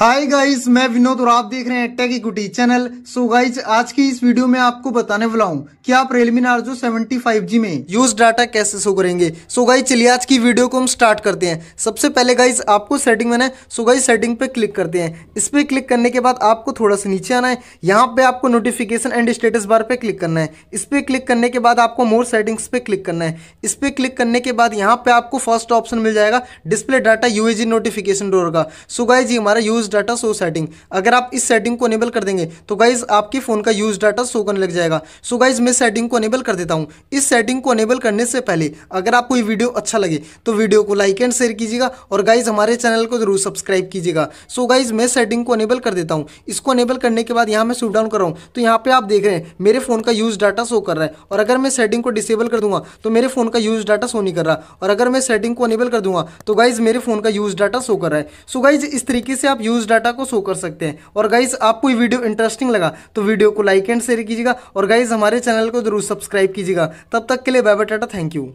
hi guys मैं विनोद और आप देख रहे हैं Tech Equity channel so guys आज की इस वीडियो में आपको बताने वाला हूँ कि आप रेलमी नार्जो 75G में यूज डाटा कैसे शो करेंगे सो गाइस चलिए आज की वीडियो को हम स्टार्ट करते हैं सबसे पहले गाइस आपको सेटिंग में ना सो गाइस सेटिंग पे क्लिक करते हैं इस पर क्लिक करने के बाद आपको थोड़ा सा नीचे आना है यहाँ पे आपको नोटिफिकेशन एंड स्टेटस बार पे क्लिक करना है इस पर क्लिक करने के बाद आपको मोर सेटिंग्स पे क्लिक करना है इस पर क्लिक करने के बाद यहाँ पे आपको फर्स्ट ऑप्शन मिल जाएगा display data usage notification drawer का सो गाइज हमारा यूज डाटा शो सेटिंग अगर आप इस सेटिंग को अनेबल कर देंगे तो गाइज आपके फ़ोन का यूज डाटा शो करने लग जाएगा सो so गाइज मैं सेटिंग को अनेबल कर देता हूँ इस सेटिंग को अनेबल करने से पहले अगर आपको ये वीडियो अच्छा लगे तो वीडियो को लाइक एंड शेयर कीजिएगा और गाइज हमारे चैनल को जरूर सब्सक्राइब कीजिएगा सो गाइज मैं सेटिंग को अनेबल कर देता हूँ इसको अनेबल करने के बाद यहाँ मैं शूट डाउन कर रहा हूँ तो यहाँ पे आप देख रहे हैं मेरे फ़ोन का यूज डाटा शो कर रहा है और अगर मैं सेटिंग को डिसेबल कर दूंगा तो मेरे फ़ोन का यूज डाटा शो नहीं कर रहा और अगर मैं सेटिंग को अनेबल कर दूंगा तो गाइज मेरे फ़ोन का यूज डाटा शो कर रहा है सो गाइज इस तरीके से आप यूज उस डाटा को शो कर सकते हैं और गाइज आपको ये वीडियो इंटरेस्टिंग लगा तो वीडियो को लाइक एंड शेयर कीजिएगा और गाइज हमारे चैनल को जरूर सब्सक्राइब कीजिएगा तब तक के लिए बाय बाय टाटा थैंक यू